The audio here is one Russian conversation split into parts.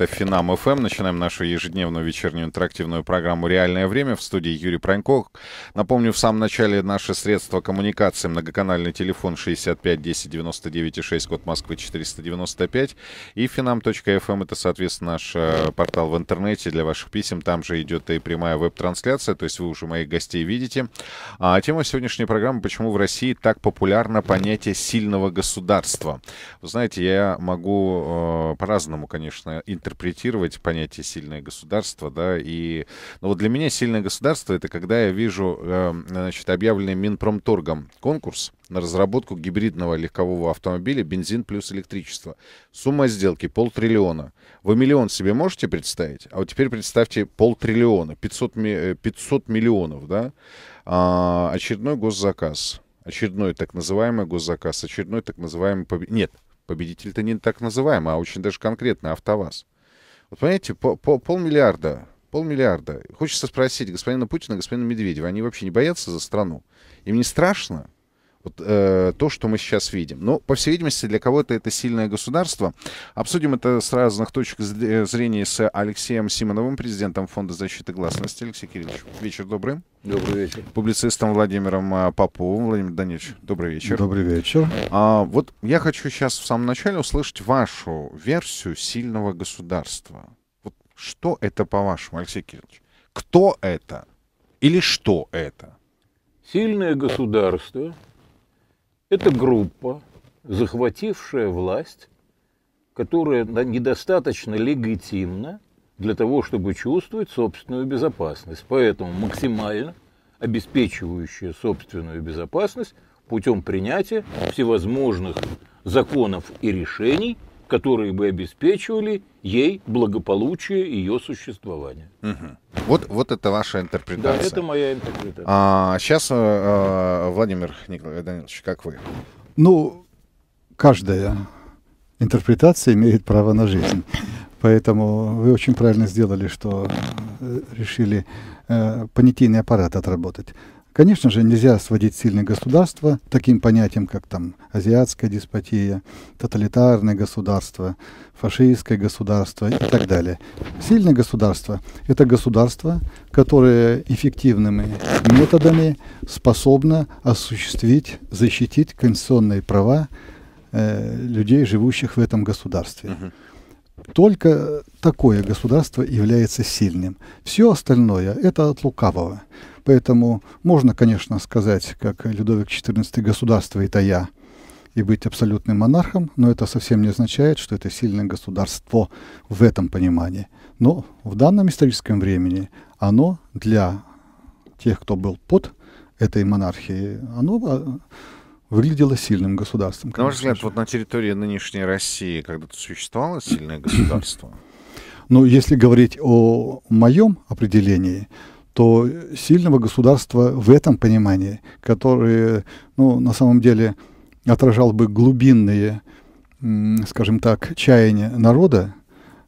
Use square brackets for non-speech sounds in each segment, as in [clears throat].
Это Финам ФМ. Эм». Начинаем нашу ежедневную вечернюю интерактивную программу «Реальное время» в студии Юрий Пронько. Напомню, в самом начале наши средства коммуникации. Многоканальный телефон 65 10 99 6, код Москвы 495. И финам.фм. Эм» это, соответственно, наш э, портал в интернете для ваших писем. Там же идет и прямая веб-трансляция, то есть вы уже моих гостей видите. А тема сегодняшней программы — почему в России так популярно понятие сильного государства. Вы знаете, я могу э, по-разному, конечно, интерпретировать интерпретировать понятие сильное государство, да, и, ну вот для меня сильное государство это когда я вижу, эм, значит, объявленный Минпромторгом конкурс на разработку гибридного легкового автомобиля бензин плюс электричество. Сумма сделки полтриллиона. Вы миллион себе можете представить? А вот теперь представьте полтриллиона, 500, ми 500 э, миллионов, да, а, очередной госзаказ. Очередной так называемый госзаказ, очередной так называемый... Нет, победитель-то не так называемый, а очень даже конкретно АвтоВАЗ. Вот понимаете, по, по, полмиллиарда, полмиллиарда. Хочется спросить господина Путина, господина Медведева, они вообще не боятся за страну? Им не страшно? вот, э, то, что мы сейчас видим. Но, ну, по всей видимости, для кого-то это сильное государство. Обсудим это с разных точек э, зрения с Алексеем Симоновым, президентом Фонда защиты гласности. Алексей Кириллович, вечер добрый. Добрый вечер. Публицистом Владимиром а, Поповым. Владимир Данилович, добрый вечер. Добрый вечер. А, вот я хочу сейчас в самом начале услышать вашу версию сильного государства. Вот что это, по-вашему, Алексей Кириллович? Кто это? Или что это? Сильное государство — это группа, захватившая власть, которая недостаточно легитимна для того, чтобы чувствовать собственную безопасность. Поэтому максимально обеспечивающая собственную безопасность путем принятия всевозможных законов и решений – которые бы обеспечивали ей благополучие ее существования. Угу. Вот, вот это ваша интерпретация. Да, это моя интерпретация. А, сейчас, а, э, э, Владимир Николаевич как вы? Ну, каждая интерпретация имеет право на жизнь. Поэтому вы очень правильно сделали, что э, решили э, понятийный аппарат отработать. Конечно же, нельзя сводить сильные государства таким понятием, как там азиатская деспотия, тоталитарное государство, фашистское государство и так далее. Сильное государство – это государство, которое эффективными методами способно осуществить, защитить конституционные права э, людей, живущих в этом государстве. Uh-huh. Только такое государство является сильным. Все остальное – это от лукавого. Поэтому можно, конечно, сказать, как Людовик XIV «государство – это я», и быть абсолютным монархом, но это совсем не означает, что это сильное государство в этом понимании. Но в данном историческом времени оно для тех, кто был под этой монархией, оно а, выглядело сильным государством. На ваш взгляд, вот на территории нынешней России когда-то существовало сильное [coughs] государство? Ну, если говорить о моем определении, то сильного государства в этом понимании, которое, ну, на самом деле, отражал бы глубинные, скажем так, чаяния народа,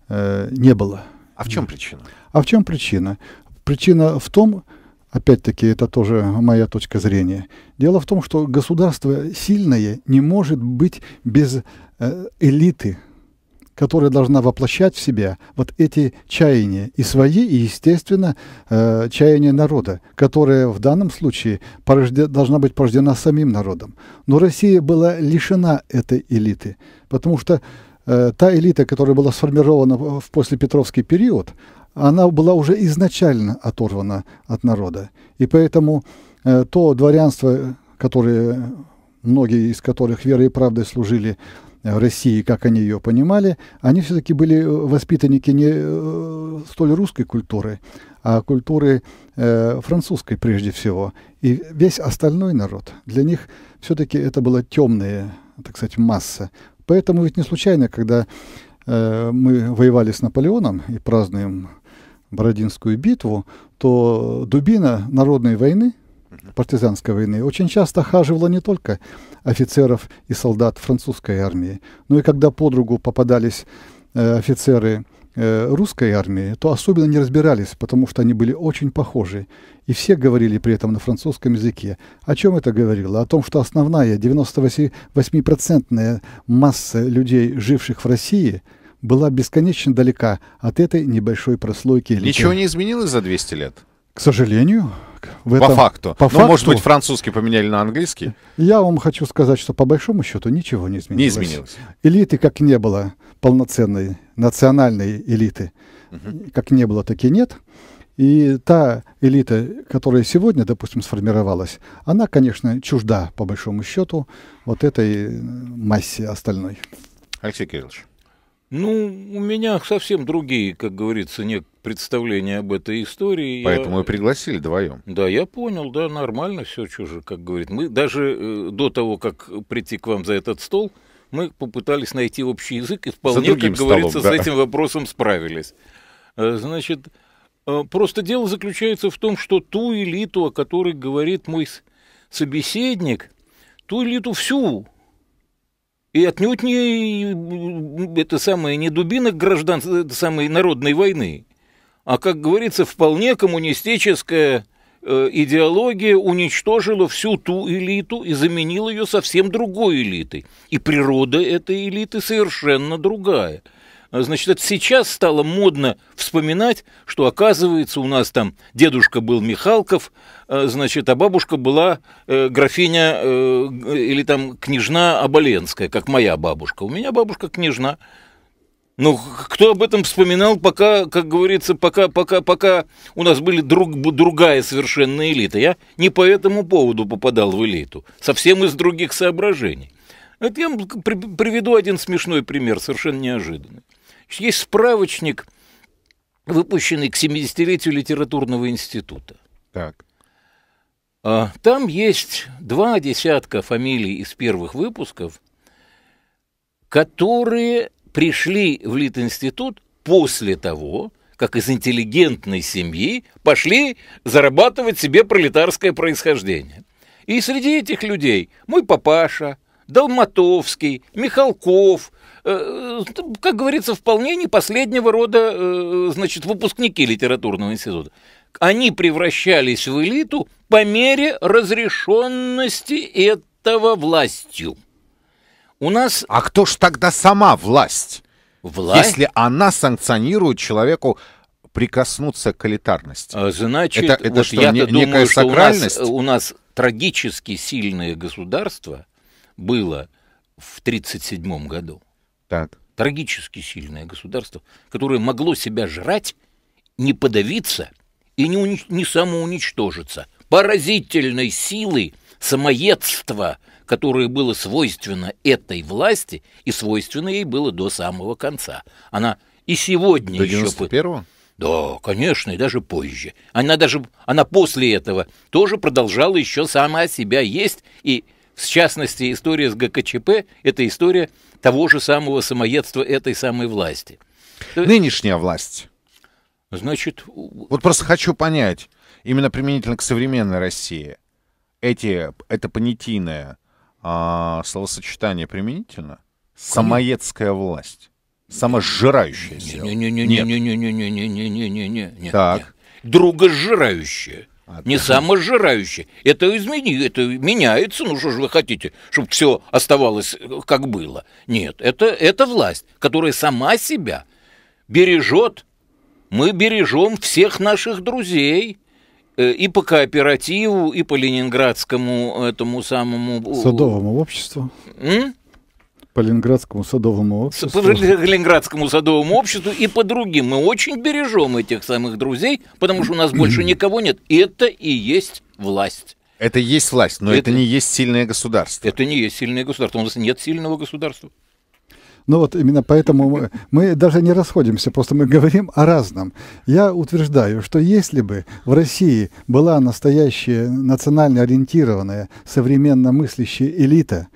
э, не было. А в чем причина? А в чем причина? Причина в том, что Опять-таки, это тоже моя точка зрения. Дело в том, что государство сильное не может быть без э, элиты, которая должна воплощать в себя вот эти чаяния и свои, и, естественно, э, чаяния народа, которая в данном случае порожде, должна быть порождена самим народом. Но Россия была лишена этой элиты, потому что э, та элита, которая была сформирована в послепетровский период, она была уже изначально оторвана от народа. И поэтому э, то дворянство, которое, многие из которых верой и правдой служили э, в России, как они ее понимали, они все-таки были э, воспитанники не э, столь русской культуры, а культуры э, французской прежде всего. И весь остальной народ, для них все-таки это была темная, так сказать, масса. Поэтому ведь не случайно, когда э, мы воевали с Наполеоном и празднуем Бородинскую битву, то дубина народной войны, партизанской войны, очень часто хаживала не только офицеров и солдат французской армии, но и когда подругу попадались э, офицеры э, русской армии, то особенно не разбирались, потому что они были очень похожи. И все говорили при этом на французском языке. О чем это говорило? О том, что основная 98-процентная масса людей, живших в России – была бесконечно далека от этой небольшой прослойки. Ничего не изменилось за 200 лет? К сожалению, в этом, по факту. По ну, факту, может быть, французский поменяли на английский? Я вам хочу сказать, что по большому счету ничего не изменилось. Не изменилось. Элиты как не было полноценной национальной элиты, угу. как не было, так и нет. И та элита, которая сегодня, допустим, сформировалась, она, конечно, чужда, по большому счету, вот этой массе остальной. Алексей Кириллович, ну, у меня совсем другие, как говорится, не представления об этой истории. Поэтому я... и пригласили вдвоем. Да, я понял, да, нормально все чужо, как говорит. Мы даже э, до того, как прийти к вам за этот стол, мы попытались найти общий язык и вполне, как столом, говорится, да. с этим вопросом справились. Э, значит, э, просто дело заключается в том, что ту элиту, о которой говорит мой собеседник, ту элиту всю и отнюдь не это самое не дубинок граждан, это самой народной войны, а, как говорится, вполне коммунистическая э, идеология уничтожила всю ту элиту и заменила ее совсем другой элитой. И природа этой элиты совершенно другая – а, значит, это сейчас стало модно вспоминать, что, оказывается, у нас там дедушка был Михалков, а, значит, а бабушка была э, графиня э, или там княжна Оболенская, как моя бабушка. У меня бабушка княжна. Ну, кто об этом вспоминал, пока, как говорится, пока, пока, пока у нас были друг, другая совершенно элита. Я не по этому поводу попадал в элиту, совсем из других соображений. Это я вам приведу один смешной пример, совершенно неожиданный. Есть справочник, выпущенный к 70-летию литературного института. Так. А, там есть два десятка фамилий из первых выпусков, которые пришли в Литинститут после того, как из интеллигентной семьи пошли зарабатывать себе пролетарское происхождение. И среди этих людей мой папаша, Долматовский, Михалков, Э, э, как говорится, вполне не последнего рода, э, значит, выпускники литературного института. Они превращались в элиту по мере разрешенности этого властью. У нас... А кто ж тогда сама власть? Власть? Если она санкционирует человеку прикоснуться к элитарности. А, значит, это, это вот что, я не, думаю, некая что сакральность? У нас, у нас трагически сильное государство было в 1937 году так. трагически сильное государство, которое могло себя жрать, не подавиться и не, унич... не самоуничтожиться. Поразительной силой самоедства, которое было свойственно этой власти и свойственно ей было до самого конца. Она и сегодня до еще... До 91-го? Да, конечно, и даже позже. Она даже, она после этого тоже продолжала еще сама себя есть и в частности, история с ГКЧП – это история того же самого самоедства этой самой власти. Нынешняя власть. Значит... Вот просто хочу понять, именно применительно к современной России, эти, это понятийное а, словосочетание применительно? Самоедская власть. Саможирающая сила. Не-не-не-не-не-не-не-не-не-не-не. Так. Другожирающая. А не ты... саможирающее. Это измени, это меняется. Ну что же вы хотите, чтобы все оставалось э, как было? Нет, это, это власть, которая сама себя бережет. Мы бережем всех наших друзей э, и по кооперативу, и по ленинградскому этому самому... Э, Садовому обществу. М? по Ленинградскому садовому обществу. По Ленинградскому садовому обществу и по другим. Мы очень бережем этих самых друзей, потому что у нас больше [clears throat] никого нет. это и есть власть. Это и есть власть, но это, это не есть сильное государство. Это не есть сильное государство. У нас нет сильного государства. Ну вот именно поэтому мы, мы даже не расходимся, просто мы говорим о разном. Я утверждаю, что если бы в России была настоящая национально ориентированная, современно мыслящая элита,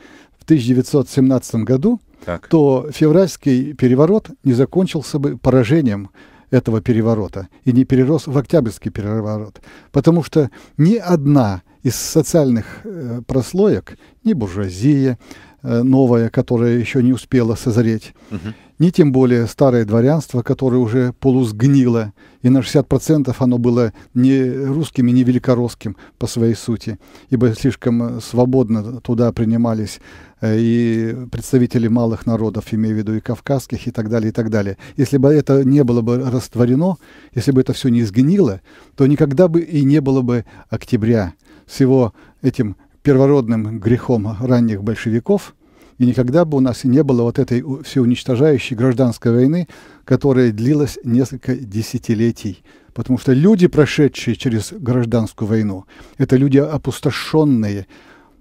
1917 году, так. то февральский переворот не закончился бы поражением этого переворота и не перерос в октябрьский переворот. Потому что ни одна из социальных э, прослоек, ни буржуазия э, новая, которая еще не успела созреть, угу. ни тем более старое дворянство, которое уже полусгнило, и на 60% оно было не русским и не великоросским по своей сути, ибо слишком э, свободно туда принимались Э, и представители малых народов, имею в виду и кавказских, и так далее, и так далее. Если бы это не было бы растворено, если бы это все не изгнило, то никогда бы и не было бы октября с его этим первородным грехом ранних большевиков, и никогда бы у нас и не было вот этой всеуничтожающей гражданской войны, которая длилась несколько десятилетий. Потому что люди, прошедшие через гражданскую войну, это люди опустошенные,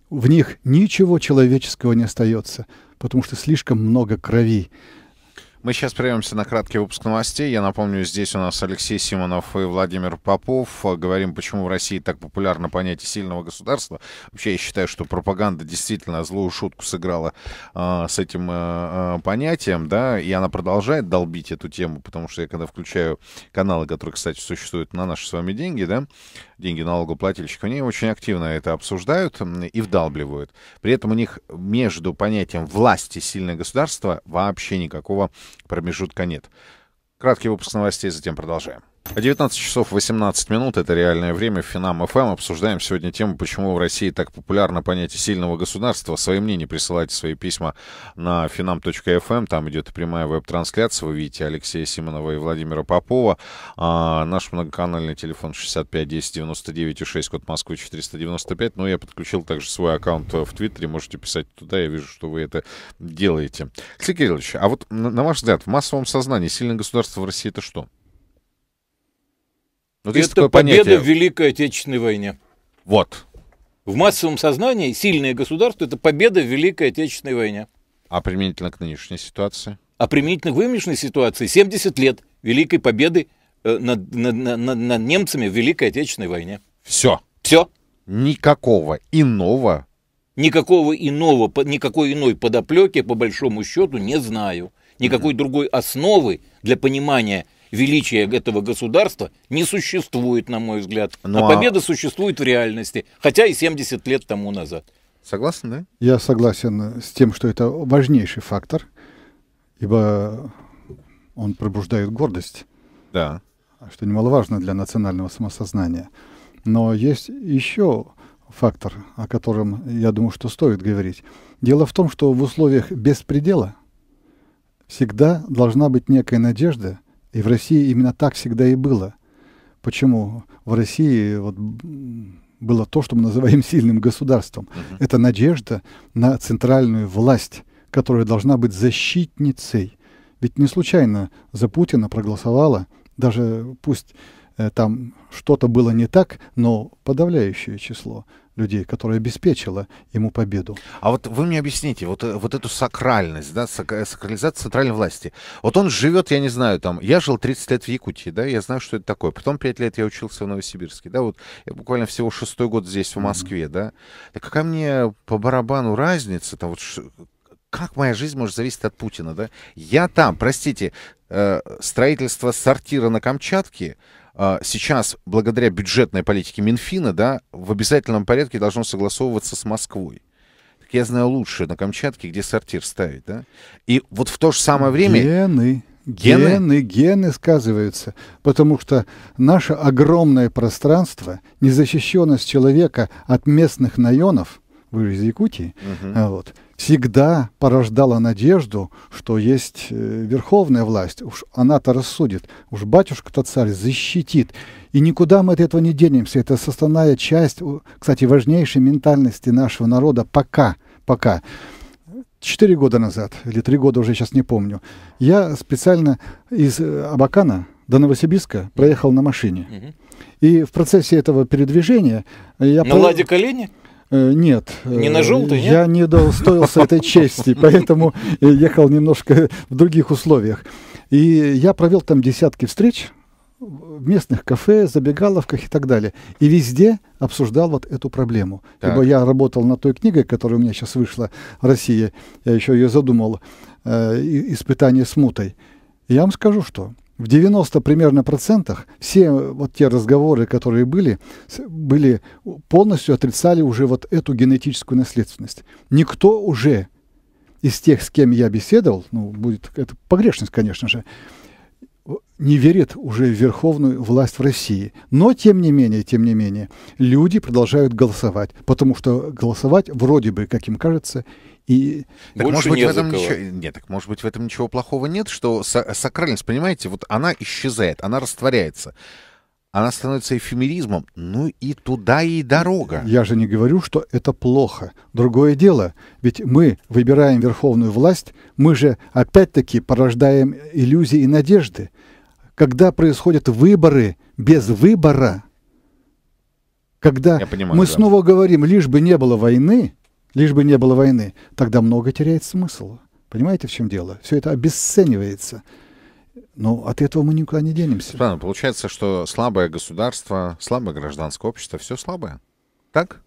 в них ничего человеческого не остается, потому что слишком много крови. Мы сейчас прервемся на краткий выпуск новостей. Я напомню, здесь у нас Алексей Симонов и Владимир Попов. Говорим, почему в России так популярно понятие сильного государства. Вообще, я считаю, что пропаганда действительно злую шутку сыграла э, с этим э, э, понятием, да, и она продолжает долбить эту тему, потому что я когда включаю каналы, которые, кстати, существуют на наши с вами деньги, да, деньги налогоплательщиков, они очень активно это обсуждают и вдалбливают. При этом у них между понятием власти сильное государство вообще никакого Промежутка нет. Краткий выпуск новостей, затем продолжаем. 19 часов 18 минут, это реальное время, в Финам ФМ. Эм. Обсуждаем сегодня тему, почему в России так популярно понятие сильного государства. Свои мнения присылайте свои письма на finam.fm, эм. там идет прямая веб-трансляция. Вы видите Алексея Симонова и Владимира Попова. А, наш многоканальный телефон 65 10 99 и 6, код Москвы 495. Но ну, я подключил также свой аккаунт э, в Твиттере, можете писать туда, я вижу, что вы это делаете. Алексей Кириллович, а вот на ваш взгляд, в массовом сознании сильное государство в России это что? — вот ну, это победа понятие. в Великой Отечественной войне. Вот. В массовом сознании сильное государство – это победа в Великой Отечественной войне. А применительно к нынешней ситуации? А применительно к нынешней ситуации 70 лет Великой Победы э, над, над, над, над немцами в Великой Отечественной войне. Все. Все. Никакого иного. Никакого иного, никакой иной подоплеки, по большому счету, не знаю. Никакой mm-hmm. другой основы для понимания величия этого государства не существует, на мой взгляд. А ну, а, а победа существует в реальности, хотя и 70 лет тому назад. Согласен, да? Я согласен с тем, что это важнейший фактор, ибо он пробуждает гордость. Да. Что немаловажно для национального самосознания. Но есть еще фактор, о котором, я думаю, что стоит говорить. Дело в том, что в условиях беспредела всегда должна быть некая надежда, и в России именно так всегда и было. Почему? В России вот было то, что мы называем [laughs] сильным государством. Uh-huh. Это надежда на центральную власть, которая должна быть защитницей. Ведь не случайно за Путина проголосовала, даже пусть э, там что-то было не так, но подавляющее число людей, которая обеспечила ему победу. А вот вы мне объясните, вот, э, вот эту сакральность, да, э, сакрализация центральной власти. Вот он живет, я не знаю, там, я жил 30 лет в Якутии, да, я знаю, что это такое. Потом 5 лет я учился в Новосибирске, да, вот я буквально всего шестой год здесь, в Москве, mm-hmm. да. Так какая мне по барабану разница, там, вот как моя жизнь может зависеть от Путина, да? Я там, простите, э, строительство сортира на Камчатке, а, сейчас, благодаря бюджетной политике Минфина, да, в обязательном порядке должно согласовываться с Москвой. Так я знаю лучше на Камчатке, где сортир ставить, да? И вот в то же самое время... Гены. Гены? гены, гены сказываются, потому что наше огромное пространство, незащищенность человека от местных наенов, вы же из Якутии, угу. вот, всегда порождала надежду, что есть э, верховная власть, уж она-то рассудит, уж батюшка-то царь защитит. И никуда мы от этого не денемся. Это составная часть, кстати, важнейшей ментальности нашего народа пока, пока. Четыре года назад, или три года уже сейчас не помню, я специально из э, Абакана до Новосибирска проехал на машине. И в процессе этого передвижения я... На про... ладе колени? Э, нет. Э, не на желтый, нет? Я не достоился этой чести, поэтому э, ехал немножко в других условиях. И я провел там десятки встреч в местных кафе, забегаловках и так далее. И везде обсуждал вот эту проблему. Так. Ибо я работал над той книгой, которая у меня сейчас вышла «Россия», я еще ее задумал, «Испытание смутой». я вам скажу, что в 90 примерно процентах все э, вот те разговоры, которые были, были полностью отрицали уже вот эту генетическую наследственность. Никто уже из тех, с кем я беседовал, ну, будет это погрешность, конечно же, не верит уже в верховную власть в России. Но, тем не менее, тем не менее, люди продолжают голосовать, потому что голосовать вроде бы, как им кажется, и так Больше может быть, не в этом ничего... Нет, так может быть, в этом ничего плохого нет, что сакральность, понимаете, вот она исчезает, она растворяется. Она становится эфемеризмом. Ну и туда и дорога. Я же не говорю, что это плохо. Другое дело, ведь мы выбираем верховную власть, мы же опять-таки порождаем иллюзии и надежды. Когда происходят выборы без выбора, когда понимаю, мы да. снова говорим, лишь бы не было войны, лишь бы не было войны, тогда много теряет смысла. Понимаете, в чем дело? Все это обесценивается. Но ну, от этого мы никуда не денемся. Правильно, получается, что слабое государство, слабое гражданское общество, все слабое. Так?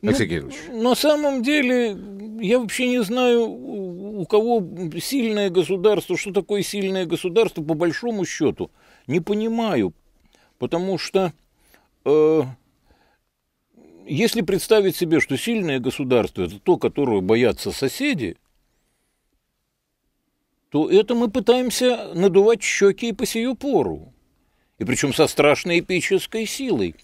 Ну, Алексей Кириллович. Ну, на самом деле, я вообще не знаю, у кого сильное государство, что такое сильное государство, по большому счету. Не понимаю, потому что э, если представить себе, что сильное государство – это то, которого боятся соседи, то это мы пытаемся надувать щеки и по сию пору. И причем со страшной эпической силой,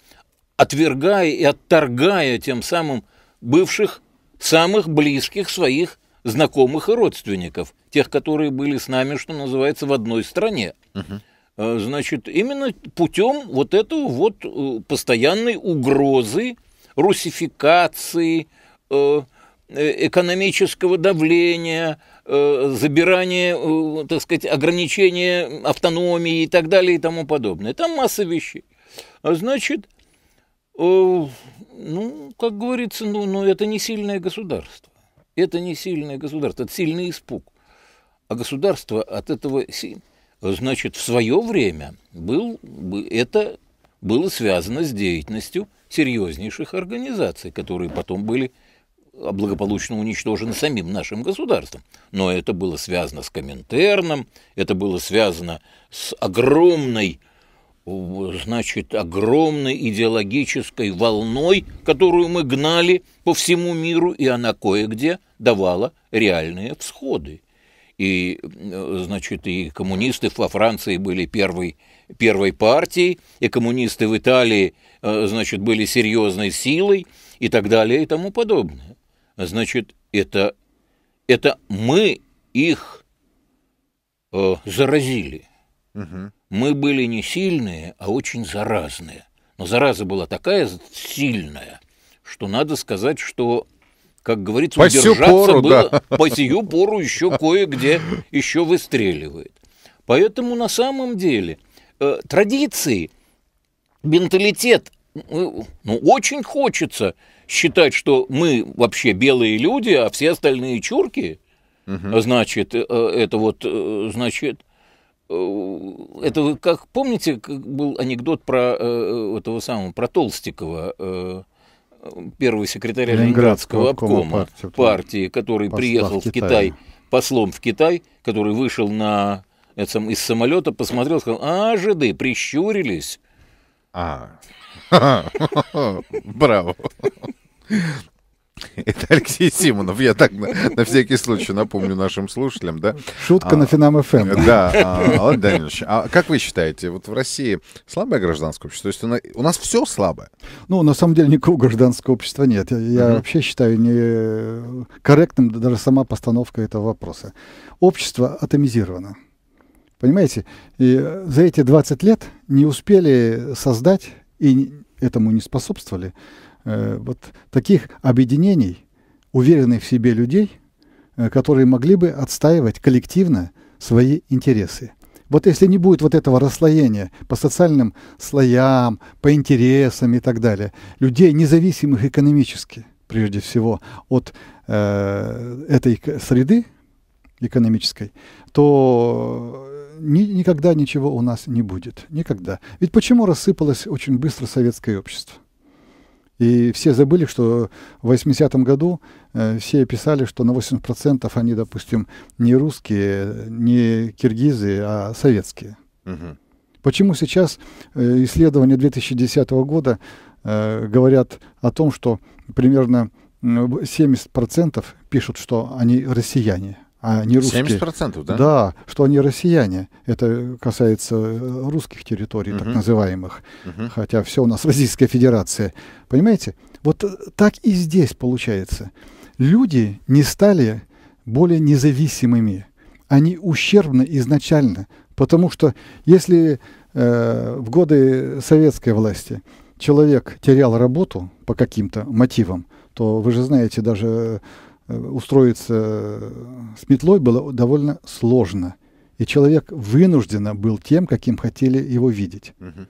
отвергая и отторгая тем самым бывших, самых близких своих знакомых и родственников, тех, которые были с нами, что называется, в одной стране. Э, значит, именно путем вот этого вот э, постоянной угрозы русификации, э, э, экономического давления, э, забирания, так сказать, ограничения автономии и так далее и тому подобное. Там масса вещей. А значит, ну, как говорится, ну, ну это не сильное государство. Это не сильное государство, это сильный испуг. А государство от этого... Значит, в свое время был, это было связано с деятельностью – серьезнейших организаций, которые потом были а, благополучно уничтожены самим нашим государством. Но это было связано с Коминтерном, это было связано с огромной значит, огромной идеологической волной, которую мы гнали по всему миру, и она кое-где давала реальные всходы. И, э, значит, и коммунисты во Франции были первой первой партией, и коммунисты в Италии, э, значит, были серьезной силой и так далее и тому подобное. Значит, это, это мы их э, заразили. Угу. Мы были не сильные, а очень заразные. Но зараза была такая сильная, что надо сказать, что как говорится, по удержаться пору, было да. по сию пору еще кое-где еще выстреливает. Поэтому на самом деле э, традиции, менталитет. Ну, ну, очень хочется считать, что мы вообще белые люди, а все остальные чурки. Угу. Значит, э, это вот, э, значит, э, это вы как помните, как был анекдот про э, э этого самого, про Толстикова, э, первого секретаря Ленинградского обкома партии, партии который приехал в Китай послом в Китай, который вышел на из самолета, посмотрел, сказал, а, жиды, прищурились. А, [laughs] браво. [laughs] Это Алексей Симонов, я так на, на всякий случай напомню нашим слушателям, да? Шутка а, на Финам ФМ. Эм. Э, да, а, Владимир а как вы считаете, вот в России слабое гражданское общество? То есть у нас все слабое? Ну, на самом деле никакого гражданского общества нет. Я, я угу. вообще считаю не э, корректным даже сама постановка этого вопроса. Общество атомизировано. Понимаете? И э, за эти 20 лет не успели создать и этому не способствовали э, вот таких объединений, уверенных в себе людей, э, которые могли бы отстаивать коллективно свои интересы. Вот если не будет вот этого расслоения по социальным слоям, по интересам и так далее, людей, независимых экономически, прежде всего, от э, этой среды экономической, то ни, никогда ничего у нас не будет. Никогда. Ведь почему рассыпалось очень быстро советское общество? И все забыли, что в 80-м году э, все писали, что на 80% они, допустим, не русские, не киргизы, а советские. Угу. Почему сейчас э, исследования 2010 года э, говорят о том, что примерно 70% пишут, что они россияне? а не русские. 70%, да? Да, что они россияне. Это касается э, русских территорий, угу. так называемых. Угу. Хотя все у нас [laughs] Российская Федерация. Понимаете? Вот э, так и здесь получается. Люди не стали более независимыми. Они ущербны изначально. Потому что если э, в годы советской власти человек терял работу по каким-то мотивам, то вы же знаете, даже Э, устроиться э, с метлой было довольно сложно. И человек вынужденно был тем, каким хотели его видеть. Угу.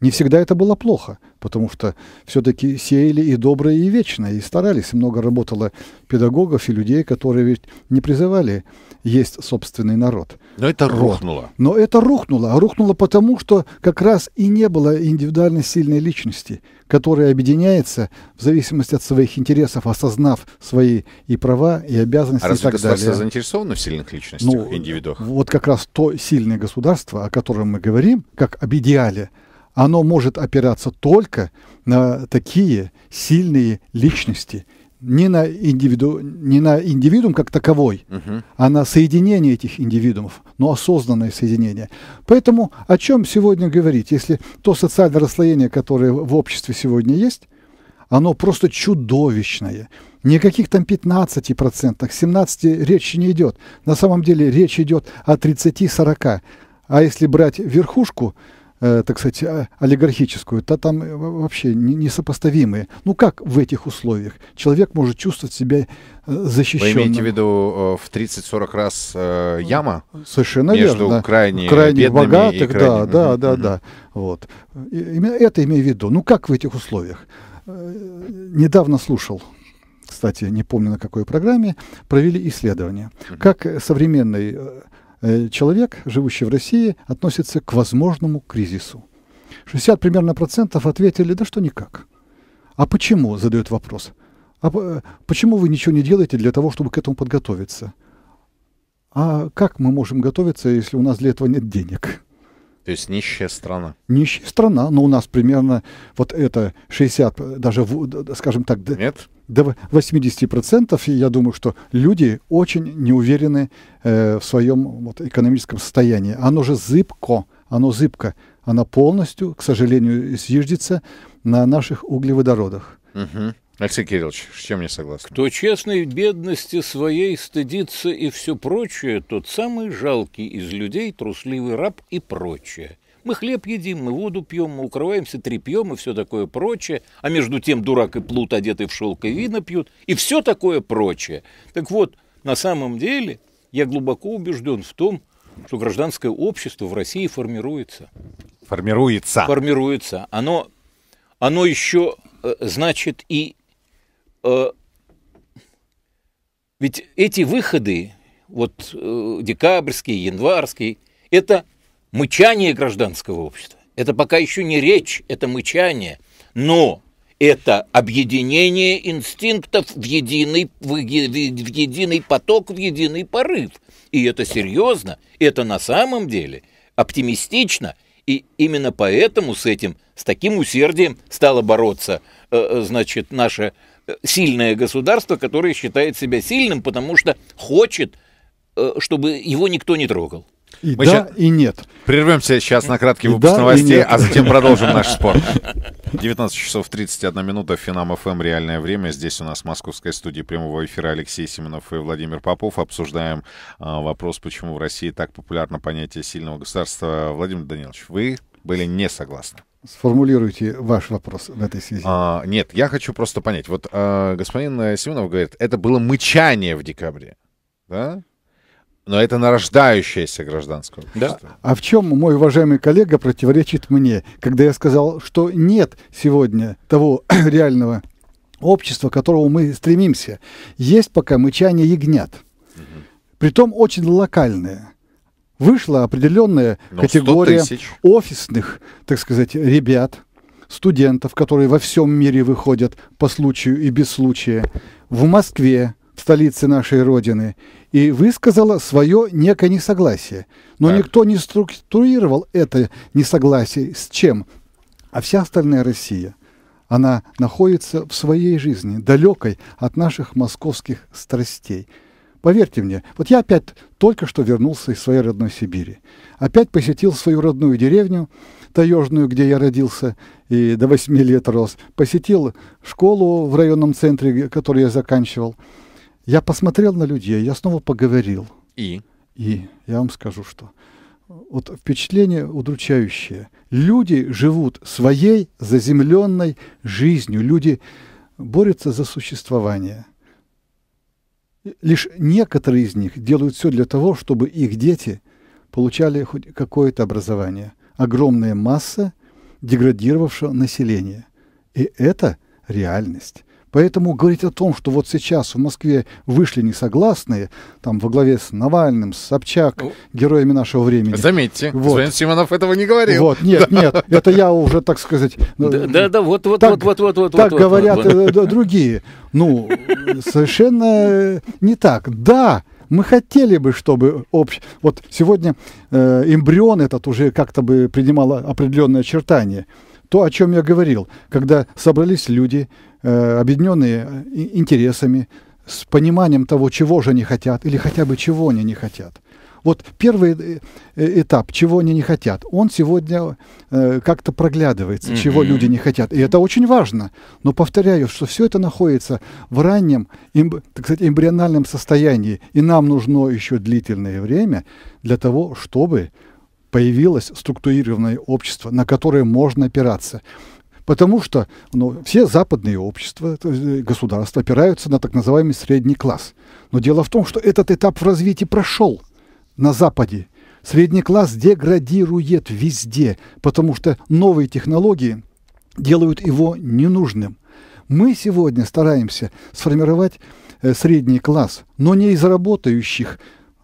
Не всегда это было плохо, потому что все-таки сеяли и доброе, и вечное, и старались. Много работало педагогов и людей, которые ведь не призывали есть собственный народ. Но это рухнуло. Но это рухнуло. А рухнуло потому, что как раз и не было индивидуально сильной личности, которая объединяется в зависимости от своих интересов, осознав свои и права, и обязанности а и так далее. государство заинтересовано в сильных личностях, ну, индивидуах? Вот как раз то сильное государство, о котором мы говорим, как об идеале – оно может опираться только на такие сильные личности, не на, индивиду, не на индивидуум как таковой, угу. а на соединение этих индивидуумов, но осознанное соединение. Поэтому о чем сегодня говорить, если то социальное расслоение, которое в обществе сегодня есть, оно просто чудовищное. Никаких там 15%, 17% речи не идет. На самом деле речь идет о 30-40%. А если брать верхушку, Э, так сказать, а, олигархическую, то там э, вообще несопоставимые. Ну как в этих условиях человек может чувствовать себя защищенным? Э, Вы имеете в виду в 30-40 раз ну, яма? Совершенно между верно. крайне, крайне богатых, и крайне... да, да, да, mm-hmm. да. Вот. это имею в виду. Ну как в этих условиях? недавно слушал кстати, не помню на какой программе, провели исследование, как современный Э, человек, живущий в России, относится к возможному кризису. 60 примерно процентов ответили, да что никак. А почему, задает вопрос. А э, почему вы ничего не делаете для того, чтобы к этому подготовиться? А как мы можем готовиться, если у нас для этого нет денег? То есть нищая страна. Нищая страна, но у нас примерно вот это 60, э, даже, скажем так... Нет? до 80%, и я думаю, что люди очень не уверены э, в своем вот, экономическом состоянии. Оно же зыбко, оно зыбко, оно полностью, к сожалению, съеждется на наших углеводородах. Угу. Алексей Кириллович, с чем не согласен? Кто честной бедности своей стыдится и все прочее, тот самый жалкий из людей, трусливый раб и прочее. Мы хлеб едим, мы воду пьем, мы укрываемся трепьем и все такое прочее. А между тем дурак и плут, одетый в шелк и вина пьют, и все такое прочее. Так вот, на самом деле, я глубоко убежден в том, что гражданское общество в России формируется. Формируется. Формируется. Оно, оно еще, э, значит, и... Э, ведь эти выходы, вот э, декабрьский, январский, это мычание гражданского общества. Это пока еще не речь, это мычание, но это объединение инстинктов в единый, в, в единый поток, в единый порыв. И это серьезно, это на самом деле оптимистично, и именно поэтому с этим, с таким усердием стало бороться, э, э, значит, наше э, сильное государство, которое считает себя сильным, потому что хочет, чтобы его никто не трогал. И Мы да, ща... и нет. Прервемся сейчас на краткий выпуск да, новостей, а затем продолжим наш спорт. 19 часов 31 минута, Финам ФМ, реальное время. Здесь у нас в московской студии прямого эфира Алексей Семенов и Владимир Попов. Обсуждаем а, вопрос, почему в России так популярно понятие сильного государства. Владимир Данилович, вы были не согласны. Сформулируйте ваш вопрос в этой связи. А, нет, я хочу просто понять. Вот а, господин Семенов говорит, это было мычание в декабре. Да? Но это нарождающееся гражданское общество. Да. А в чем мой уважаемый коллега противоречит мне, когда я сказал, что нет сегодня того [clears throat] реального общества, к которому мы стремимся. Есть пока мычание ягнят. Угу. Притом очень локальное. Вышла определенная Но ну, категория офисных, так сказать, ребят, студентов, которые во всем мире выходят по случаю и без случая. В Москве, в столице нашей Родины, и высказала свое некое несогласие. Но так. никто не структурировал это несогласие с чем. А вся остальная Россия, она находится в своей жизни, далекой от наших московских страстей. Поверьте мне, вот я опять только что вернулся из своей родной Сибири. Опять посетил свою родную деревню, таежную, где я родился и до 8 лет рос. Посетил школу в районном центре, которую я заканчивал. Я посмотрел на людей, я снова поговорил. И? И я вам скажу, что вот впечатление удручающее. Люди живут своей заземленной жизнью. Люди борются за существование. Лишь некоторые из них делают все для того, чтобы их дети получали хоть какое-то образование. Огромная масса деградировавшего населения. И это реальность. Поэтому говорить о том, что вот сейчас в Москве вышли несогласные, там во главе с Навальным, с Собчак, ну, героями нашего времени. Заметьте, вот. Звен Симонов этого не говорил. Вот, нет, нет, это я уже, так сказать... Да, э, да, вот, вот, вот, вот, вот, Так говорят э, другие. Ну, совершенно э, не так. Да, мы хотели бы, чтобы общ... Вот сегодня э, эмбрион этот уже как-то бы принимал определенные очертания. То, о чем я говорил, когда собрались люди, Э, объединенные э, интересами, с пониманием того, чего же они хотят, или хотя бы чего они не хотят. Вот первый э, этап, чего они не хотят, он сегодня как-то проглядывается, mm-hmm. чего люди не хотят. И это очень важно. Но повторяю, что все это находится в раннем, им, так сказать, эмбриональном состоянии. И нам нужно еще длительное время для того, чтобы появилось структурированное общество, на которое можно опираться. Потому что ну, все западные общества, э, государства опираются на так называемый средний класс. Но дело в том, что этот этап в развитии прошел на Западе. Средний класс деградирует везде, потому что новые технологии делают его ненужным. Мы сегодня стараемся сформировать э, средний класс, но не из работающих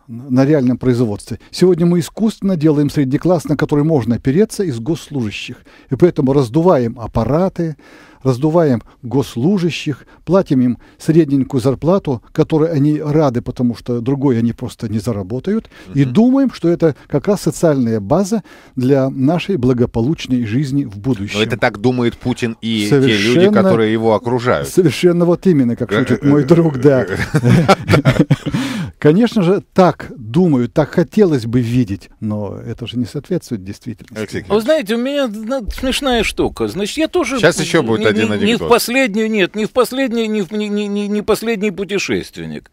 на реальном производстве. Сегодня мы искусственно делаем средний класс, на который можно опереться из госслужащих. И поэтому раздуваем аппараты, раздуваем госслужащих, платим им средненькую зарплату, которой они рады, потому что другой они просто не заработают, угу. и думаем, что это как раз социальная база для нашей благополучной жизни в будущем. Но это так думает Путин и совершенно, те люди, которые его окружают. Совершенно вот именно, как шутит мой друг, да. [laughs] Конечно же, так думаю, так хотелось бы видеть, но это же не соответствует действительности. А вы знаете, у меня смешная штука. Значит, я тоже... Сейчас еще будет один не, анекдот. Не в последнюю, нет, не в последний, не, в, не, не, не последний путешественник.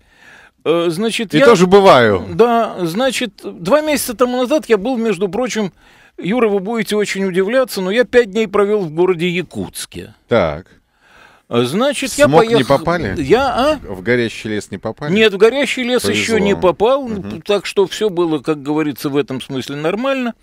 Э, значит, и я... тоже бываю. Да, значит, два месяца тому назад я был, между прочим, Юра, вы будете очень удивляться, но я пять дней провел в городе Якутске. Так. Э, значит, Смог я поехал. не попали? Я, а? В горящий лес не попали? Нет, в горящий лес Повезло. еще не попал, угу. так что все было, как говорится, в этом смысле нормально.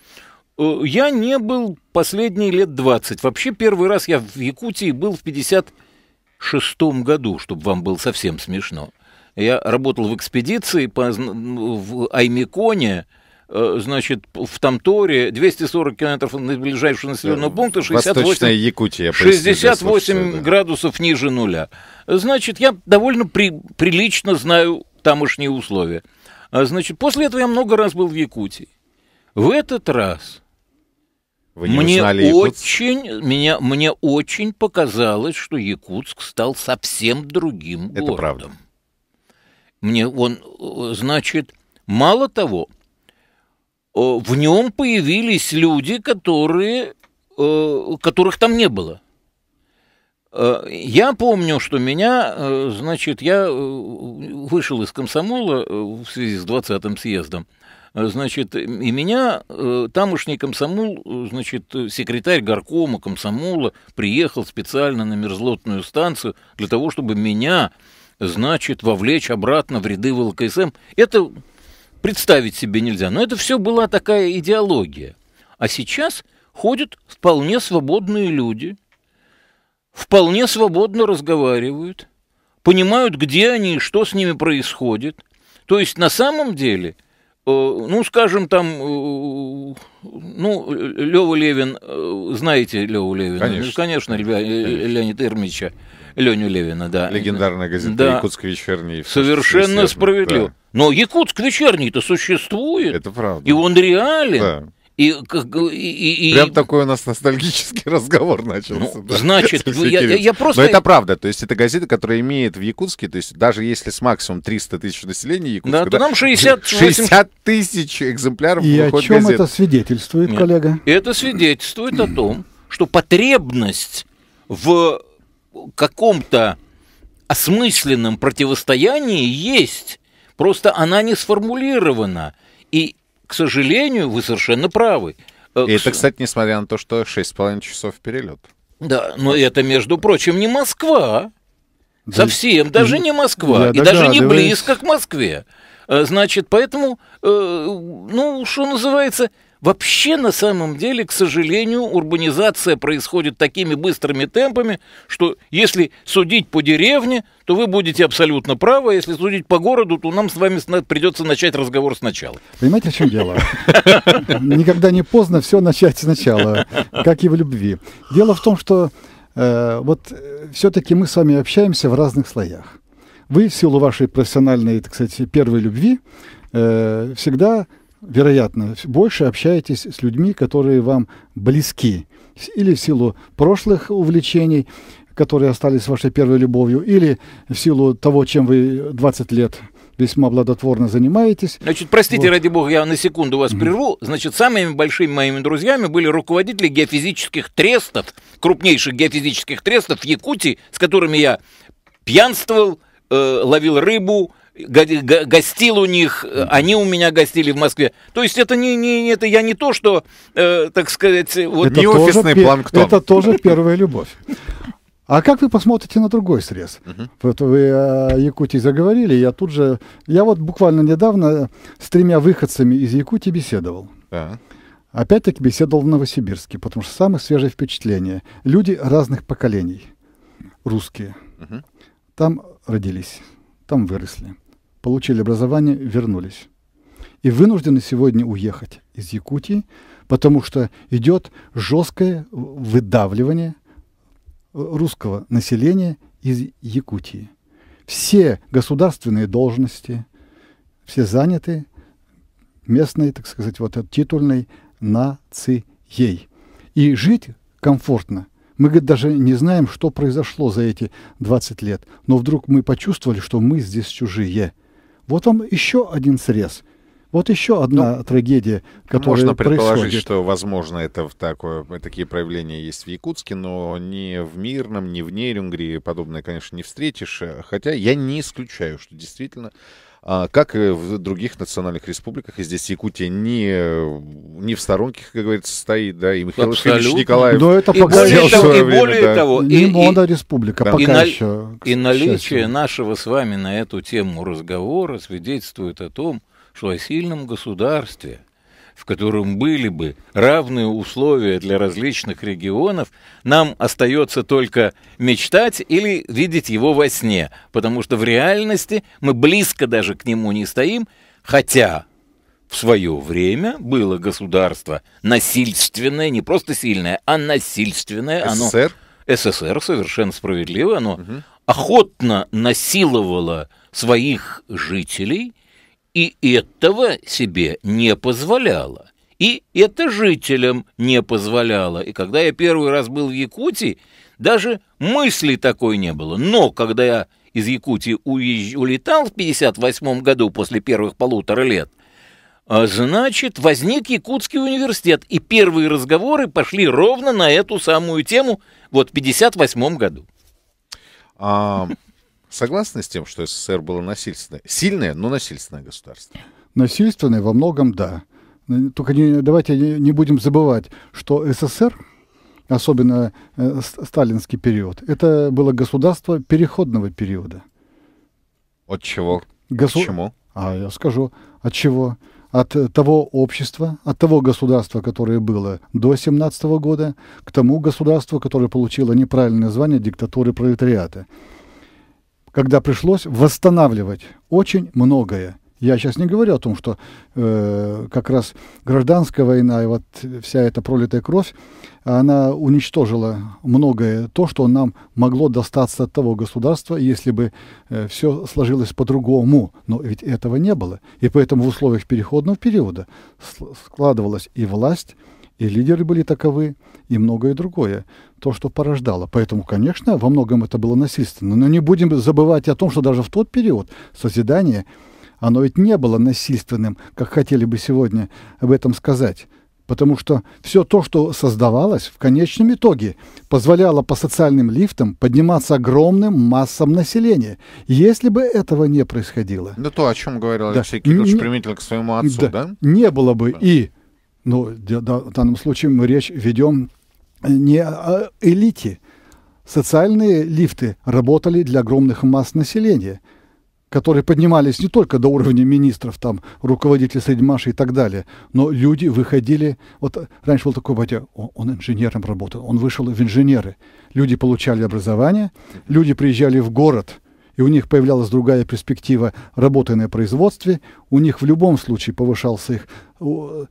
Э, я не был последние лет 20. Вообще первый раз я в Якутии был в 56 году, чтобы вам было совсем смешно. Я работал в экспедиции по, в Аймиконе, э, значит, в Тамторе, 240 километров на ближайшего населенного э, пункта, 68, Восточная Якутия, 68 да. градусов ниже нуля. Значит, я довольно при, прилично знаю тамошние условия. А, значит, после этого я много раз был в Якутии. В этот раз вы не мне узнали очень, меня, мне очень показалось, что Якутск стал совсем другим Это городом. правда. Мне он, э, значит, мало того, э, в нем появились люди, которые, э, которых там не было. Я помню, что меня, значит, я вышел из комсомола в связи с 20-м съездом – а, значит, и меня э, тамошний комсомол, э, значит, э, секретарь горкома комсомола приехал специально на мерзлотную станцию для того, чтобы меня, значит, вовлечь обратно в ряды ВЛКСМ. Это представить себе нельзя. Но это все была такая идеология. А сейчас ходят вполне свободные люди, вполне свободно разговаривают, понимают, где они и что с ними происходит. То есть на самом деле – Э, ну, скажем, там, э, ну, Лева Левин, э, знаете Леву Левина? Конечно. Ну, конечно, ребят, Леонид Ирмича, Леню Левина, да. Легендарная газета да. «Якутск вечерний». Совершенно справедливо. Да. Но «Якутск вечерний»-то существует. Это правда. И он реален. Да. И, и, и, Прям такой у нас ностальгический [laughs] разговор начался. Ну, да? Значит, я, я, я просто... Но это правда. То есть это газета, которая имеет в Якутске, то есть даже если с максимум 300 тысяч населения Якутска... Да, да то нам 60... 60 [laughs] тысяч экземпляров И о чем газет. это свидетельствует, Нет. коллега? Это свидетельствует о том, что потребность в каком-то осмысленном противостоянии есть. Просто она не сформулирована. И к сожалению, вы совершенно правы. Э, и это, кстати, несмотря на то, что 6,5 часов перелет. Да, но это, между прочим, не Москва. Да, Совсем, даже не Москва. Да, и даже не близко к Москве. Э, значит, поэтому, э, ну, что называется, Вообще, на самом деле, к сожалению, урбанизация происходит такими быстрыми темпами, что если судить по деревне, то вы будете абсолютно правы, а если судить по городу, то нам с вами придется начать разговор сначала. Понимаете, в чем дело? [laughs] Никогда не поздно все начать сначала, как и в любви. Дело в том, что э, вот э, все-таки мы с вами общаемся в разных слоях. Вы в силу вашей профессиональной, так сказать, первой любви э, всегда вероятно, больше общаетесь с людьми, которые вам близки, или в силу прошлых увлечений, которые остались вашей первой любовью, или в силу того, чем вы 20 лет весьма благотворно занимаетесь. Значит, простите, вот. ради бога, я на секунду вас mm-hmm. прерву. Значит, самыми большими моими друзьями были руководители геофизических трестов, крупнейших геофизических трестов в Якутии, с которыми я пьянствовал, э, ловил рыбу, гостил у них, э, они у меня гостили в Москве. То есть это не, не это я не то, что, э, так сказать, вот это не офисный пер... планктон. Это тоже первая любовь. А как вы посмотрите на другой срез? Uh-huh. Вот вы о Якутии заговорили, я тут же... Я вот буквально недавно с тремя выходцами из Якутии беседовал. Uh-huh. Опять-таки беседовал в Новосибирске, потому что самое свежее впечатление. Люди разных поколений, русские. Uh-huh. Там родились, там выросли получили образование, вернулись. И вынуждены сегодня уехать из Якутии, потому что идет жесткое выдавливание русского населения из Якутии. Все государственные должности, все заняты местной, так сказать, вот титульной нацией. И жить комфортно. Мы, говорит, даже не знаем, что произошло за эти 20 лет, но вдруг мы почувствовали, что мы здесь чужие – вот вам еще один срез – вот еще одна ну, трагедия, которая Можно предположить, происходит. что, возможно, это в такое, такие проявления есть в Якутске, но ни в Мирном, ни в Нерюнгри подобное, конечно, не встретишь. Хотя я не исключаю, что действительно а, как и в других национальных республиках, и здесь Якутия не, не в сторонке, как говорится, стоит, да, и Михаил Абсолютно. Ильич Николаев Но это и пока более того, и время, более да. того, и, не мода республика да. пока и, еще. И наличие счастью. нашего с вами на эту тему разговора свидетельствует о том, что о сильном государстве, в котором были бы равные условия для различных регионов, нам остается только мечтать или видеть его во сне, потому что в реальности мы близко даже к нему не стоим, хотя в свое время было государство насильственное, не просто сильное, а насильственное. Оно, СССР? СССР, совершенно справедливо, оно угу. охотно насиловало своих жителей и этого себе не позволяла. И это жителям не позволяло. И когда я первый раз был в Якутии, даже мысли такой не было. Но когда я из Якутии уезж... улетал в 58 году после первых полутора лет, а, значит, возник Якутский университет. И первые разговоры пошли ровно на эту самую тему вот в 58 году. А, согласны с тем, что СССР было насильственное? Сильное, но насильственное государство. Насильственное во многом, да. Только не, давайте не будем забывать, что СССР, особенно э, сталинский период, это было государство переходного периода. От чего? Госу... Почему? А я скажу, от чего? От того общества, от того государства, которое было до 17 года, к тому государству, которое получило неправильное звание диктатуры пролетариата когда пришлось восстанавливать очень многое. Я сейчас не говорю о том, что э, как раз гражданская война и вот вся эта пролитая кровь, она уничтожила многое то, что нам могло достаться от того государства, если бы э, все сложилось по-другому. Но ведь этого не было. И поэтому в условиях переходного периода складывалась и власть, и лидеры были таковы, и многое другое, то, что порождало. Поэтому, конечно, во многом это было насильственно, но не будем забывать о том, что даже в тот период созидание, оно ведь не было насильственным, как хотели бы сегодня об этом сказать. Потому что все то, что создавалось, в конечном итоге позволяло по социальным лифтам подниматься огромным массам населения, если бы этого не происходило. Да то, о чем говорил да. Алексей Кирович, не, применительно к своему отцу, да? да? Не было бы да. и ну, в данном случае мы речь ведем э, не о а, элите. Социальные лифты работали для огромных масс населения, которые поднимались не только до уровня министров, там, руководителей Среднемаши и так далее, но люди выходили... Вот раньше был такой батя, он инженером работал, он вышел в инженеры. Люди получали образование, люди приезжали в город – и у них появлялась другая перспектива работы на производстве, у них в любом случае повышался их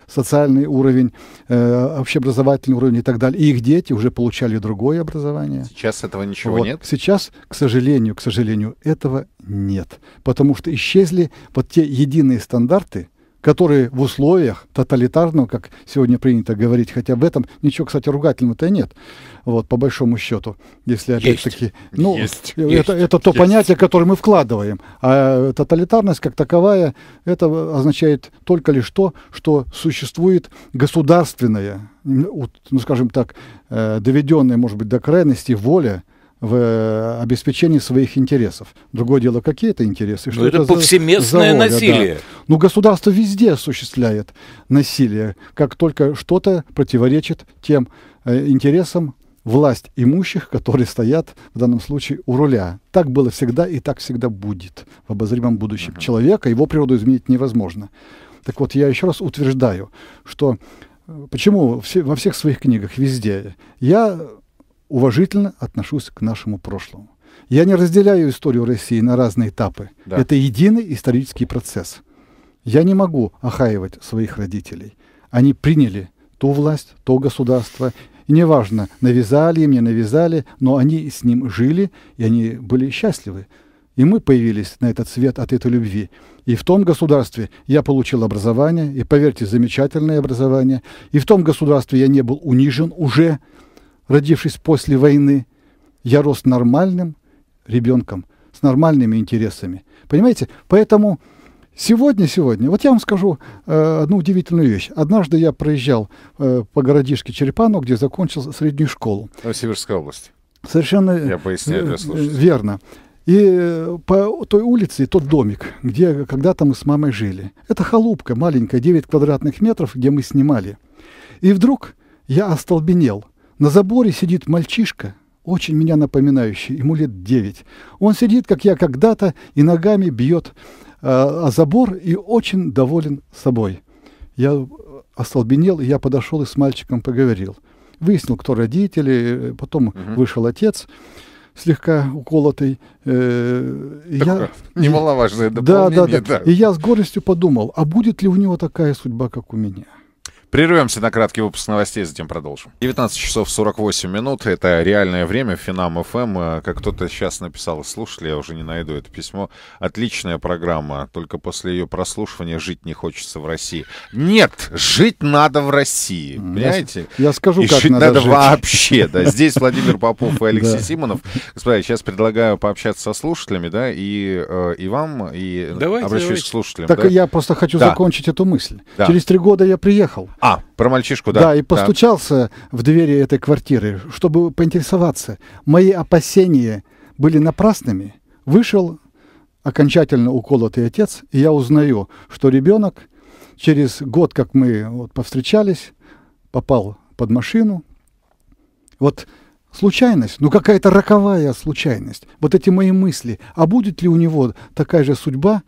социальный уровень, э, общеобразовательный уровень и так далее. И их дети уже получали другое образование. Сейчас этого ничего вот. нет? Сейчас, к сожалению, к сожалению, этого нет. Потому что исчезли вот те единые стандарты, которые в условиях тоталитарного, как сегодня принято говорить, хотя в этом ничего, кстати, ругательного-то нет, вот, по большому счету, если опять-таки... Ну, есть, это, есть, это то есть. понятие, которое мы вкладываем. А тоталитарность как таковая, это означает только лишь то, что существует государственная, ну, ну скажем так, э, доведенная, может быть, до крайности воля, в э, обеспечении своих интересов. Другое дело, какие это интересы. Что Но ну, это, это повсеместное за, насилие. Да. Ну, государство везде осуществляет насилие, как только что-то противоречит тем э, интересам власть имущих, которые стоят в данном случае у руля. Так было всегда и так всегда будет в обозримом будущем. Uh-huh. Человека, его природу изменить невозможно. Так вот, я еще раз утверждаю, что э, почему все, во всех своих книгах везде я уважительно отношусь к нашему прошлому. Я не разделяю историю России на разные этапы. Да. Это единый исторический процесс. Я не могу охаивать своих родителей. Они приняли ту власть, то государство. И неважно, навязали им, не навязали, но они с ним жили, и они были счастливы. И мы появились на этот свет от этой любви. И в том государстве я получил образование, и, поверьте, замечательное образование. И в том государстве я не был унижен уже, родившись после войны, я рос нормальным ребенком, с нормальными интересами. Понимаете? Поэтому сегодня, сегодня, вот я вам скажу э, одну удивительную вещь. Однажды я проезжал э, по городишке Черепану, где закончил среднюю школу. Новосибирская область. Совершенно я поясняю для э, верно. И э, по той улице, тот домик, где когда-то мы с мамой жили. Это халупка маленькая, 9 квадратных метров, где мы снимали. И вдруг я остолбенел – на заборе сидит мальчишка, очень меня напоминающий, ему лет девять. Он сидит, как я когда-то, и ногами бьет э, а, о а забор и очень доволен собой. Я остолбенел, и я подошел и с мальчиком поговорил. Выяснил, кто родители, потом угу. вышел отец слегка уколотый. Э, я, немаловажное дополнение. Да, да, да, да. И я с горестью подумал, а будет ли у него такая судьба, как у меня? Прервемся на краткий выпуск новостей, затем продолжим. 19 часов 48 минут. Это реальное время. Финам ФМ. Эм. Э, как кто-то сейчас написал слушали, я уже не найду это письмо. Отличная программа. Только после ее прослушивания жить не хочется в России. Нет, жить надо в России. понимаете? Я скажу, и как жить надо, надо жить. вообще. Да. [laughs] Здесь Владимир Попов и Алексей Симонов. Господа, сейчас предлагаю пообщаться со слушателями, да, и, э, и вам, и давайте, обращаюсь давайте. к слушателям. Так да? я просто хочу да. закончить эту мысль. Да. Через три года я приехал. А, про мальчишку, да. Да, и постучался да. в двери этой квартиры, чтобы поинтересоваться. Мои опасения были напрасными. Вышел окончательно уколотый отец, и я узнаю, что ребенок через год, как мы вот, повстречались, попал под машину. Вот случайность, ну какая-то роковая случайность. Вот эти мои мысли. А будет ли у него такая же судьба,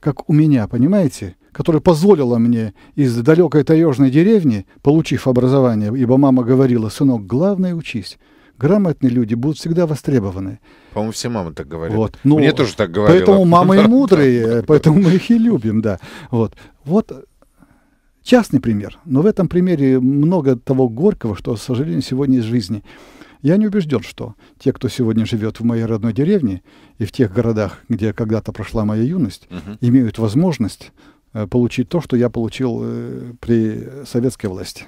как у меня, понимаете? которая позволила мне из далекой таежной деревни, получив образование, ибо мама говорила, сынок, главное учись. Грамотные люди будут всегда востребованы. По-моему, все мамы так говорят. Вот. Ну, Мне тоже так говорили. Поэтому [laughs] мамы и мудрые, поэтому мы их и любим, да. Вот. вот э, частный пример, но в этом примере много того горького, что, к сожалению, сегодня из жизни. Я не убежден, что те, кто сегодня живет в моей родной деревне и в тех городах, где когда-то прошла моя юность, угу. имеют возможность Э, получить то, что я получил э, при советской власти.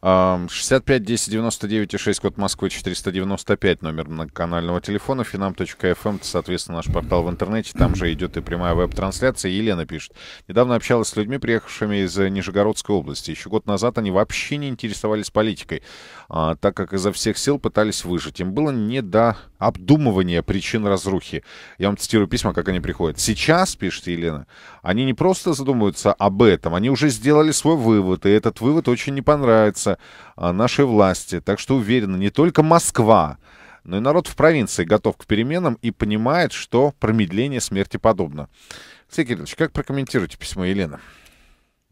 65 10 99 и 6, код Москвы 495, номер многоканального телефона, finam.fm, эм. это, соответственно, наш портал в интернете, там же идет и прямая веб-трансляция. Елена пишет, недавно общалась с людьми, приехавшими из Нижегородской области. Еще год назад они вообще не интересовались политикой, а, так как изо всех сил пытались выжить. Им было не до обдумывания причин разрухи. Я вам цитирую письма, как они приходят. Сейчас, пишет Елена, они не просто задумываются об этом, они уже сделали свой вывод, и этот вывод очень не понравится а, нашей власти. Так что уверена, не только Москва, но и народ в провинции готов к переменам и понимает, что промедление смерти подобно. Сергей Кириллович, как прокомментируете письмо Елены?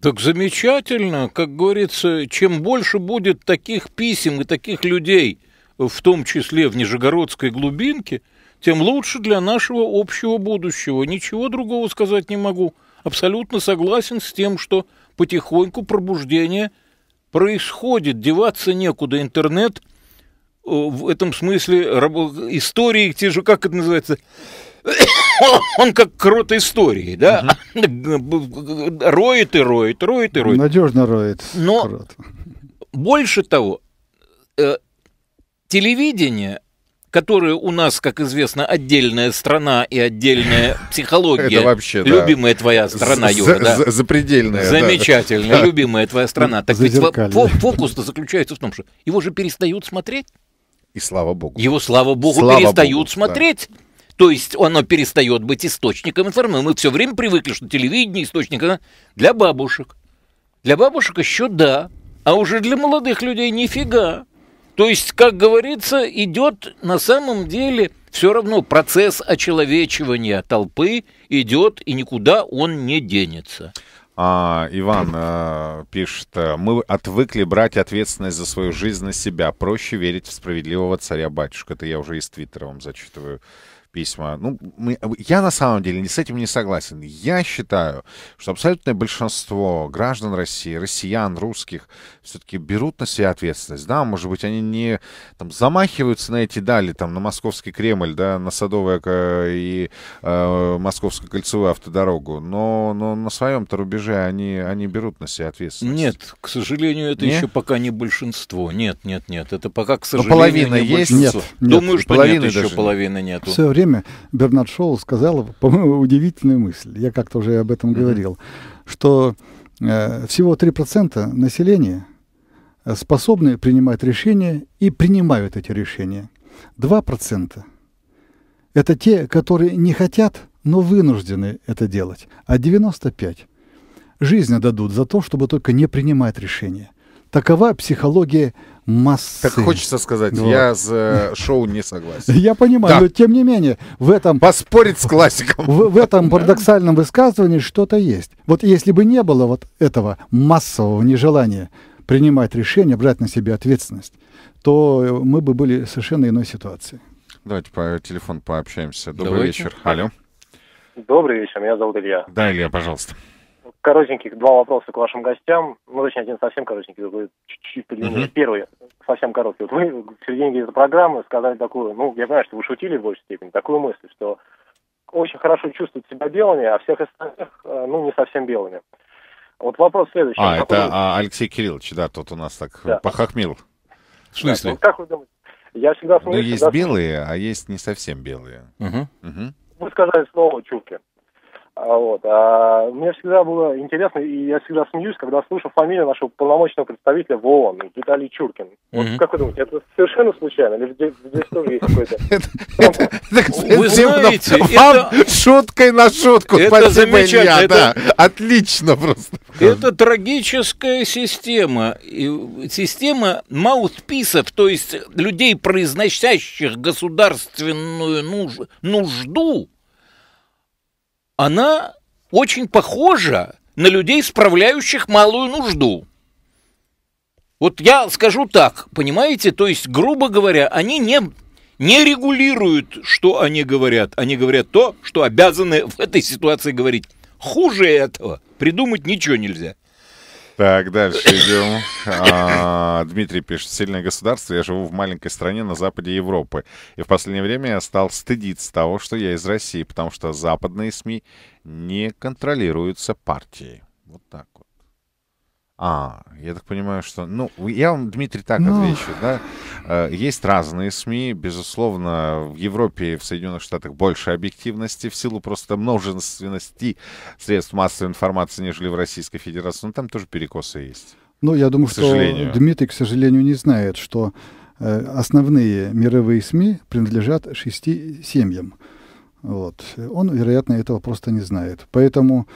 Так замечательно, как говорится, чем больше будет таких писем и таких людей, в том числе в Нижегородской глубинке, тем лучше для нашего общего будущего. Ничего другого сказать не могу. Абсолютно согласен с тем, что потихоньку пробуждение происходит, деваться некуда. Интернет э, в этом смысле истории, те же, как это называется, [coughs] он как крот истории, да? Угу. [coughs] роет и роет, роет и роет. Надежно роет. Но крот. больше того, э, телевидение которое у нас, как известно, отдельная страна и отдельная [coughs] психология. Это вообще, Любимая да. твоя страна, Юра, да? запредельная. Замечательно, да. [laughs] любимая твоя страна. Так ведь фокус-то заключается в том, что его же перестают смотреть. И слава богу. Его, слава богу, слава перестают богу, смотреть. Да. То есть оно перестает быть источником информации. Мы все время привыкли, что телевидение источник а? для бабушек. Для бабушек еще да, а уже для молодых людей нифига. То есть, как говорится, идет на самом деле все равно процесс очеловечивания толпы идет, и никуда он не денется. А, Иван э, пишет, э, мы отвыкли брать ответственность за свою жизнь на себя. Проще верить в справедливого царя батюшку. Это я уже из Твиттера вам зачитываю письма. Ну, мы, я на самом деле не с этим не согласен. Я считаю, что абсолютное большинство граждан России, россиян, русских, все-таки берут на себя ответственность. Да, может быть, они не там, замахиваются на эти дали, там, на Московский Кремль, да, на Садовое и э, Московскую кольцевую автодорогу, но, но на своем-то рубеже они, они берут на себя ответственность. Нет, к сожалению, это не? еще пока не большинство. Нет, нет, нет. Это пока, к сожалению, но половина не есть? большинство. Нет, нет. Думаю, что половины нет, еще даже половины нету. Все время время Бернард Шоу сказал, по-моему, удивительную мысль. Я как-то уже об этом mm-hmm. говорил, что э, всего 3% населения э, способны принимать решения и принимают эти решения. 2% это те, которые не хотят, но вынуждены это делать. А 95 жизнь дадут за то, чтобы только не принимать решения. Такова психология массы. Так хочется сказать, вот. Ну я с шоу не согласен. [laughs] Я понимаю, да. но тем не менее, в этом... Поспорить с классиком. В, в этом парадоксальном высказывании что-то есть. Вот если бы не было вот этого массового нежелания принимать решения, брать на себя ответственность, то мы бы были в совершенно иной ситуации. Давайте по телефону пообщаемся. Добрый Давайте. вечер. Алло. Добрый вечер, меня зовут Илья. Да, Илья, пожалуйста коротеньких два вопроса к вашим гостям. Ну, точнее, один совсем коротенький, другой чуть-чуть подлиннее. Mm-hmm. Первый совсем короткий. Вот вы в середине этой программы сказали такую, ну, я понимаю, что вы шутили в большей степени, такую мысль, что очень хорошо чувствуют себя белыми, а всех остальных, э, ну, не совсем белыми. Вот вопрос следующий. А, Какой это вы... а, Алексей Кириллович, да, тот у нас так да. похохмел. В смысле? Да, как вы думаете? Я всегда смотрю, Ну, есть всегда... белые, а есть не совсем белые. Угу. Угу. Вы сказали слово «чурки». А вот. А мне всегда было интересно, и я всегда смеюсь, когда слышу фамилию нашего полномочного представителя в ООН, Виталий Чуркин. Вот mm-hmm. как вы думаете, это совершенно случайно? Или здесь, здесь тоже есть какой-то... [laughs] Вы знаете, это... шуткой на шутку. Это замечательно. Отлично просто. Это трагическая система. Система маутписов, то есть людей, произносящих государственную нужду, она очень похожа на людей, справляющих малую нужду. Вот я скажу так, понимаете, то есть, грубо говоря, они не, не регулируют, что они говорят. Они говорят то, что обязаны в этой ситуации говорить. Хуже этого придумать ничего нельзя. Так, дальше идем. А, Дмитрий пишет. Сильное государство. Я живу в маленькой стране на западе Европы. И в последнее время я стал стыдиться того, что я из России, потому что западные СМИ не контролируются партией. Вот так. А, я так понимаю, что... Ну, я вам, Дмитрий, так ну... отвечу, да. Э, есть разные СМИ. Безусловно, в Европе и в Соединенных Штатах больше объективности в силу просто множественности средств массовой информации, нежели в Российской Федерации. Но ну, там тоже перекосы есть. Ну, я думаю, что сожалению. Дмитрий, к сожалению, не знает, что э, основные мировые СМИ принадлежат шести семьям. Вот. Он, вероятно, этого просто не знает. Поэтому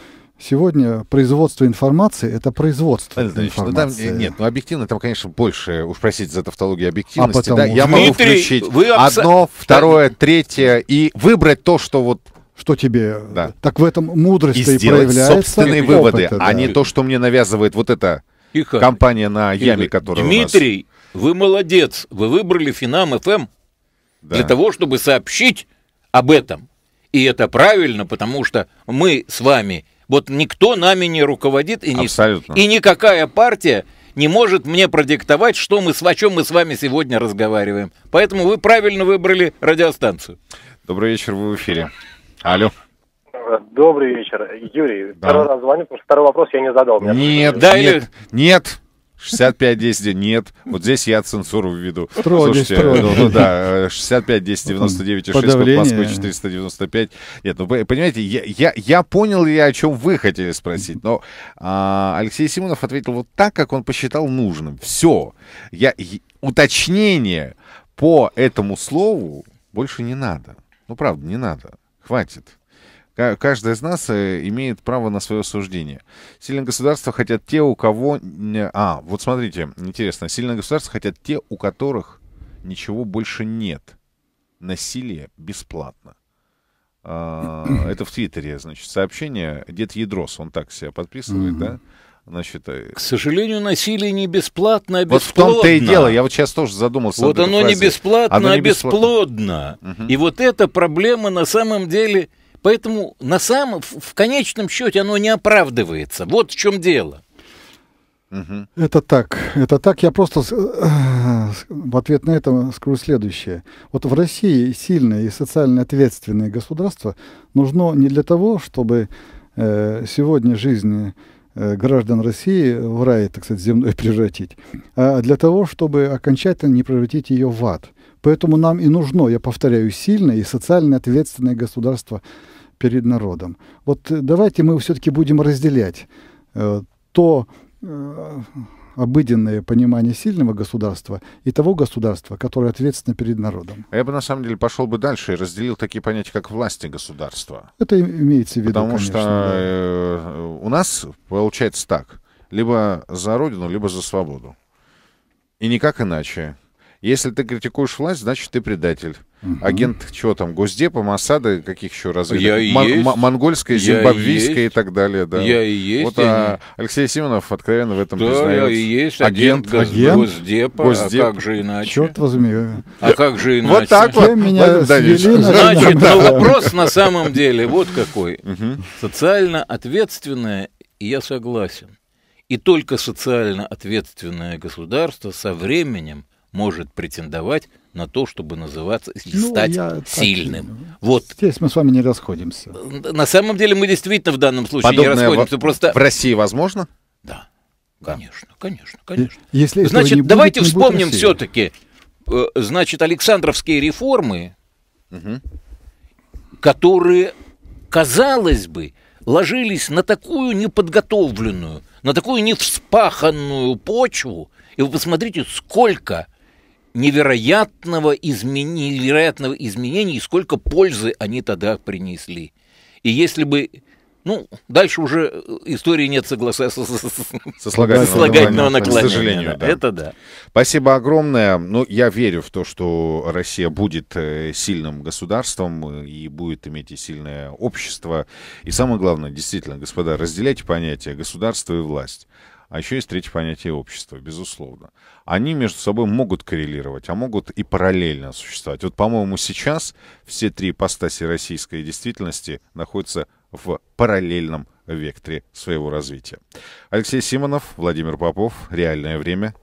Сегодня производство информации — это производство Александр ну, информации. там, э, нет, ну объективно там, конечно, больше, уж простите за тавтологию а объективности, а потому... да, я Дмитрий, могу включить вы абс... одно, второе, третье, и выбрать то, что вот что тебе. Да. Так в этом мудрость и, и проявляется. собственные выводы, а да. а не то, что мне навязывает вот эта Тихо. компания на яме, Тихо. которая Дмитрий, у нас... вы молодец, вы выбрали Финам ФМ эм да. для того, чтобы сообщить об этом. И это правильно, потому что мы с вами вот никто нами не руководит и, не, и никакая партия не может мне продиктовать, что мы, с, о чем мы с вами сегодня разговариваем. Поэтому вы правильно выбрали радиостанцию. Добрый вечер, вы в эфире. Алло. Добрый вечер, Юрий. Да. Второй раз звоню, потому что второй вопрос я не задал. Нет, да, нет, нет. 65-10 нет. Вот здесь я цензуру введу. Строгий, Слушайте, строгий. ну, ну да, 65-10-99,6 код Москвы 495. Нет, ну понимаете, я, я, я понял я, о чем вы хотели спросить, но а, Алексей Симонов ответил вот так, как он посчитал нужным. Все. Я, уточнение по этому слову больше не надо. Ну, правда, не надо. Хватит каждый из нас э, имеет право на свое суждение. Сильное государство хотят те, у кого... А, вот смотрите, интересно. Сильное государство хотят те, у которых ничего больше нет. Насилие бесплатно. А, [clears throat] это в Твиттере, значит, сообщение. Дед Ядрос, он так себя подписывает, угу. да? Значит, э, К сожалению, насилие не бесплатно, а бесплодно. Вот в том-то и дело. Я вот сейчас тоже задумался. Вот оно не бесплатно, оно а не бесплатно, а бесплодно. Угу. И вот эта проблема на самом деле Поэтому на самом, в конечном счете оно не оправдывается. Вот в чем дело. Это так, это так. Я просто в ответ на это скажу следующее. Вот в России сильное и социально ответственное государство нужно не для того, чтобы э, сегодня жизнь э, граждан России в рай, так сказать, земной [laughs] превратить, а для того, чтобы окончательно не превратить ее в ад. Поэтому нам и нужно, я повторяю, сильное и социально ответственное государство перед народом. Вот э, давайте мы все-таки будем разделять э, то э, обыденное понимание сильного государства и того государства, которое ответственно перед народом. А я бы на самом деле пошел бы дальше и разделил такие понятия, как власти государства. Это имеется в виду. Потому конечно, что да. у нас получается так: либо за родину, либо за свободу. И никак иначе. Если ты критикуешь власть, значит ты предатель. Угу. Агент чего там, Госдепа, Масада, каких еще разведок? Я и есть. Монгольская, зимбабвийская и так далее, да. Я и есть. Вот а, Алексей Симонов откровенно в этом да, признается. я и есть. Агент, агент, Госдепа, Госдеп. а как же иначе? Черт возьми. А как же иначе? Вот так вот. Меня свели, Значит, но ну, вопрос на самом деле вот какой. Социально ответственное, И я согласен. И только социально ответственное государство со временем может претендовать на то, чтобы называться и ну, стать я сильным. Так, вот. Здесь мы с вами не расходимся. На самом деле мы действительно в данном случае Подобное не расходимся. В... Просто... в России возможно? Да. Конечно, конечно, конечно. Если значит, будет, давайте вспомним все-таки, э, значит, Александровские реформы, угу. которые, казалось бы, ложились на такую неподготовленную, на такую невспаханную почву, и вы посмотрите, сколько невероятного, измен... невероятного изменения и сколько пользы они тогда принесли. И если бы ну, дальше уже э, истории нет согласия со, со, сослагательного, сослагательного наклонения. К сожалению, да. Это да. Спасибо огромное. Ну, я верю в то, что Россия будет э, сильным государством э, и будет иметь и сильное общество. И самое главное, действительно, господа, разделяйте понятия государства и власть. А еще есть третье понятие общества, безусловно. Они между собой могут коррелировать, а могут и параллельно существовать. Вот, по-моему, сейчас все три ипостаси российской действительности находятся в параллельном векторе своего развития. Алексей Симонов, Владимир Попов, «Реальное время»,